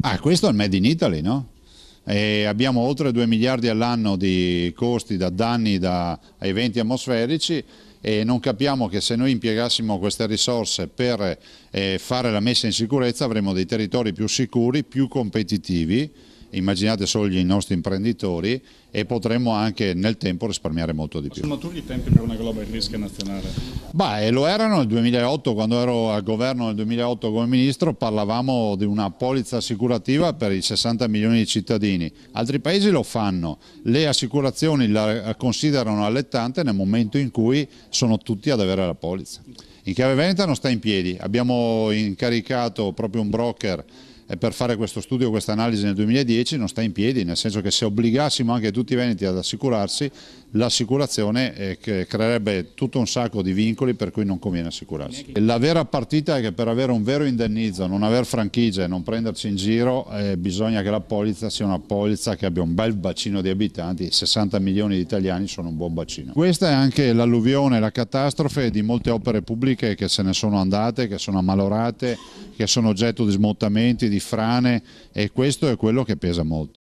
Ah, questo è il Made in Italy, no? E abbiamo oltre 2 miliardi all'anno di costi da danni da eventi atmosferici e non capiamo che se noi impiegassimo queste risorse per eh, fare la messa in sicurezza avremmo dei territori più sicuri, più competitivi immaginate solo i nostri imprenditori e potremmo anche nel tempo risparmiare molto di più. sono maturi i tempi per una Global Risk nazionale? Beh, lo erano nel 2008, quando ero al governo nel 2008 come ministro, parlavamo di una polizza assicurativa per i 60 milioni di cittadini. Altri paesi lo fanno, le assicurazioni la considerano allettante nel momento in cui sono tutti ad avere la polizza. In Chiave Veneta non sta in piedi, abbiamo incaricato proprio un broker per fare questo studio, questa analisi nel 2010 non sta in piedi, nel senso che se obbligassimo anche tutti i veneti ad assicurarsi, l'assicurazione eh, creerebbe tutto un sacco di vincoli per cui non conviene assicurarsi. La vera partita è che per avere un vero indennizzo, non aver e non prenderci in giro, eh, bisogna che la polizza sia una polizza che abbia un bel bacino di abitanti, 60 milioni di italiani sono un buon bacino. Questa è anche l'alluvione, la catastrofe di molte opere pubbliche che se ne sono andate, che sono ammalorate, che sono oggetto di smottamenti, di frane e questo è quello che pesa molto.